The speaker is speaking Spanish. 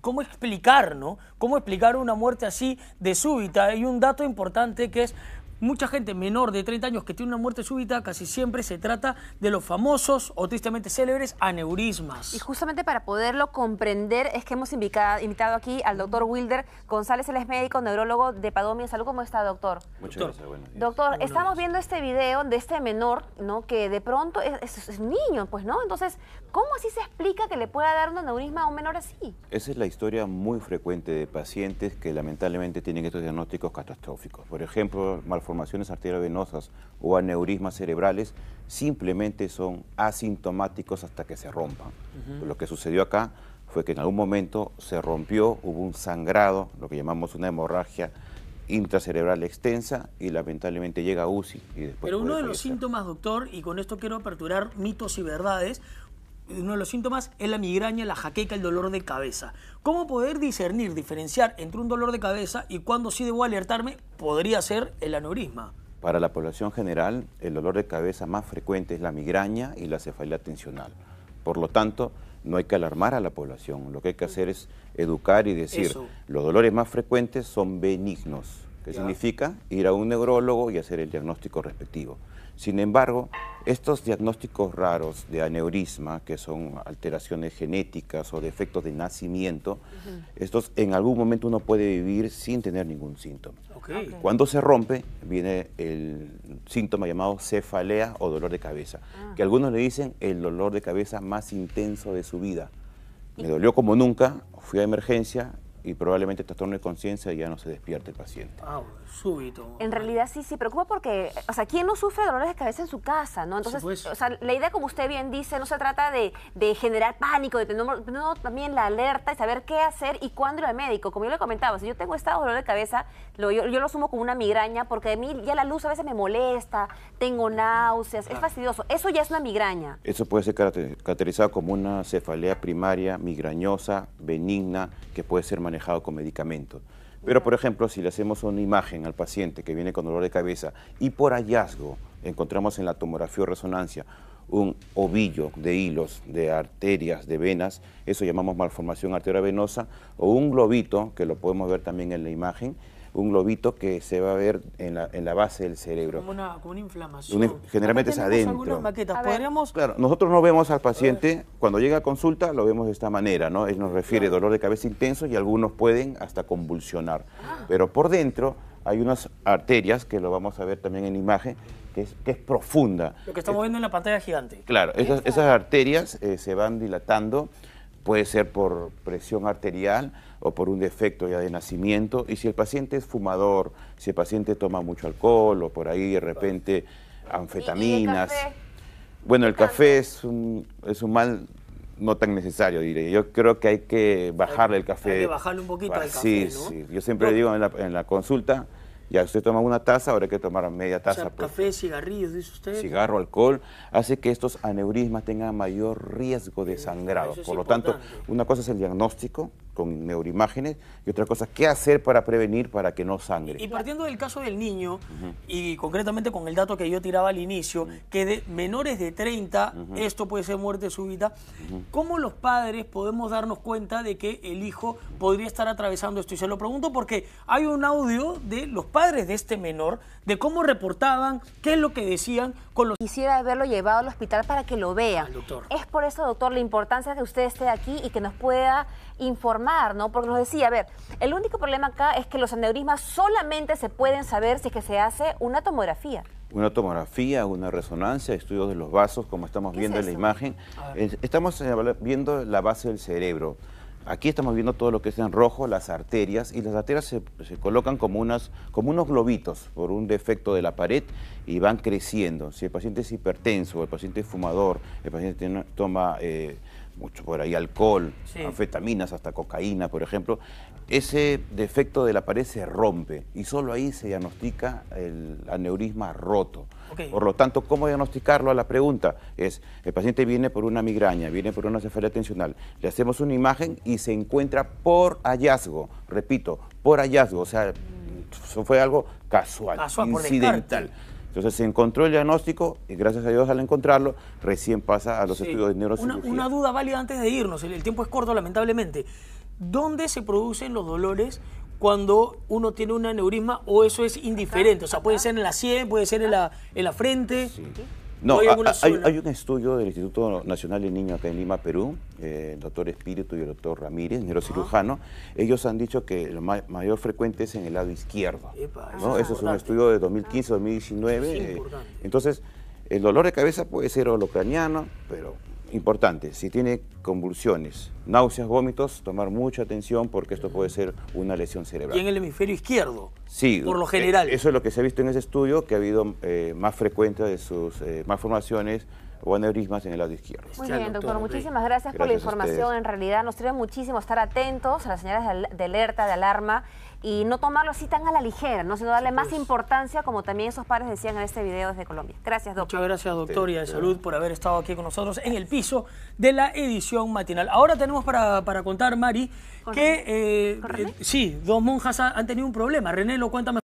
¿cómo explicar, no? ¿Cómo explicar una muerte así de súbita? Hay un dato importante que es mucha gente menor de 30 años que tiene una muerte súbita casi siempre se trata de los famosos o tristemente célebres aneurismas. Y justamente para poderlo comprender es que hemos invitado, aquí al doctor Wilder González, él es médico, neurólogo de Padomia Salud. ¿Cómo está, doctor? Muchas doctor. gracias, Doctor, estamos viendo este video de este menor, ¿no? Que de pronto es, niño, pues, ¿no? Entonces, ¿cómo así se explica que le pueda dar un aneurisma a un menor así? Esa es la historia muy frecuente de pacientes que lamentablemente tienen estos diagnósticos catastróficos. Por ejemplo, malformaciones formaciones arteriovenosas o aneurismas cerebrales simplemente son asintomáticos hasta que se rompan. Lo que sucedió acá fue que en algún momento se rompió, hubo un sangrado, lo que llamamos una hemorragia intracerebral extensa y lamentablemente llega a UCI. Pero uno de los síntomas, doctor, y con esto quiero aperturar mitos y verdades, uno de los síntomas es la migraña, la jaqueca, el dolor de cabeza. ¿Cómo poder discernir, diferenciar entre un dolor de cabeza y cuando sí debo alertarme? Podría ser el aneurisma. Para la población general, el dolor de cabeza más frecuente es la migraña y la cefalea tensional. Por lo tanto, no hay que alarmar a la población. Lo que hay que hacer es educar y decir, los dolores más frecuentes son benignos significa ir a un neurólogo y hacer el diagnóstico respectivo. Sin embargo, estos diagnósticos raros de aneurisma, que son alteraciones genéticas o defectos de nacimiento, estos en algún momento uno puede vivir sin tener ningún síntoma. Cuando se rompe, viene el síntoma llamado cefalea o dolor de cabeza, ah. que algunos le dicen el dolor de cabeza más intenso de su vida. Me dolió como nunca, fui a emergencia y probablemente trastorno de conciencia ya no se despierte el paciente. Ah, súbito. En realidad sí, sí, preocupa porque, o sea, ¿quién no sufre dolores de cabeza en su casa? ¿no? Entonces, o sea, la idea, como usted bien dice, no se trata de, generar pánico, de tener no, también la alerta y saber qué hacer y cuándo ir al médico. Como yo le comentaba, si yo tengo estado de dolor de cabeza, yo, lo sumo como una migraña porque a mí ya la luz a veces me molesta, tengo náuseas, es ah. fastidioso. Eso ya es una migraña. Eso puede ser caracterizado como una cefalea primaria migrañosa, benigna, que puede ser manejado con medicamentos. Pero, por ejemplo, si le hacemos una imagen al paciente que viene con dolor de cabeza y por hallazgo encontramos en la tomografía o resonancia un ovillo de hilos, de arterias, de venas, eso llamamos malformación arteriovenosa, o un globito, que lo podemos ver también en la imagen, un globito que se va a ver en la, base del cerebro. Como una, inflamación. Em, generalmente es adentro. Maquetas. ¿Podríamos? Claro, nosotros no vemos al paciente, cuando llega a consulta lo vemos de esta manera, ¿no? Él nos refiere dolor de cabeza intenso y algunos pueden hasta convulsionar. Ah. Pero por dentro hay unas arterias, que lo vamos a ver también en imagen, que es, que es profunda. Lo que estamos viendo en la pantalla gigante. Claro, esas, arterias eh, se van dilatando, puede ser por presión arterial, o por un defecto ya de nacimiento. Y si el paciente es fumador, si el paciente toma mucho alcohol o por ahí de repente anfetaminas. bueno, el café es un, es un mal no tan necesario, diré. Yo creo que hay que bajarle el café. Hay que bajarle un poquito el café, Sí, sí. Yo siempre digo en la, consulta, ya usted toma una taza, ahora hay que tomar media taza. Pues. café, cigarrillos, dice usted. Cigarro, alcohol, hace que estos aneurismas tengan mayor riesgo de sangrado. Por lo tanto, una cosa es el diagnóstico, con neuroimágenes y otras cosas qué hacer para prevenir para que no sangre. Y partiendo del caso del niño, y concretamente con el dato que yo tiraba al inicio, que de menores de 30 esto puede ser muerte súbita, ¿cómo los padres podemos darnos cuenta de que el hijo podría estar atravesando esto? Y se lo pregunto porque hay un audio de los padres de este menor, de cómo reportaban, qué es lo que decían con los... Quisiera haberlo llevado al hospital para que lo vea Es por eso, doctor, la importancia de que usted esté aquí y que nos pueda informar porque nos decía, a ver, el único problema acá es que los aneurismas solamente se pueden saber si es que se hace una tomografía. Una tomografía, una resonancia, estudios de los vasos, como estamos viendo en la imagen. Estamos eh, viendo la base del cerebro. Aquí estamos viendo todo lo que es en rojo, las arterias, y las arterias se, colocan como, unas, como unos globitos por un defecto de la pared y van creciendo. Si el paciente es hipertenso, el paciente es fumador, el paciente toma eh, mucho por ahí, alcohol, anfetaminas, hasta cocaína, por ejemplo, ese defecto de la pared se rompe y solo ahí se diagnostica el aneurisma roto. Por lo tanto, ¿cómo diagnosticarlo? a La pregunta es, el paciente viene por una migraña, viene por una cefalea tensional, le hacemos una imagen y se encuentra por hallazgo, repito, por hallazgo, o sea, eso fue algo casual, incidental. Entonces se encontró el diagnóstico y gracias a Dios al encontrarlo recién pasa a los estudios de neurocirugía. Una, duda válida antes de irnos, el, tiempo es corto lamentablemente. ¿Dónde se producen los dolores cuando uno tiene un aneurisma o eso es indiferente? O sea, puede ser en la sien, puede ser en la, en la frente. Sí. No, hay, un estudio del Instituto Nacional de Niños acá en Lima, Perú, eh, el doctor Espíritu y el doctor Ramírez, neurocirujano. Ellos han dicho que lo mayor frecuente es en el lado izquierdo. Eso, es, un estudio de 2015-2019. Eh, entonces, el dolor de cabeza puede ser holocraniano, pero importante, si tiene convulsiones, náuseas, vómitos, tomar mucha atención porque esto puede ser una lesión cerebral. ¿Y en el hemisferio izquierdo? Sí. Por lo eh, general. eso es lo que se ha visto en ese estudio, que ha habido eh, más frecuente de sus eh, malformaciones. formaciones o aneurismas en el lado izquierdo. Muy bien, doctor, muchísimas gracias, por la información. En realidad nos sirve muchísimo estar atentos a las señales de alerta, de alarma y no tomarlo así tan a la ligera, ¿no? sino darle más pues. importancia, como también esos padres decían en este video desde Colombia. Gracias, doctor. Muchas gracias, doctor, y de salud por haber estado aquí con nosotros en el piso de la edición matinal. Ahora tenemos para, contar, Mari, que eh, eh, sí, dos monjas han tenido un problema. René lo cuenta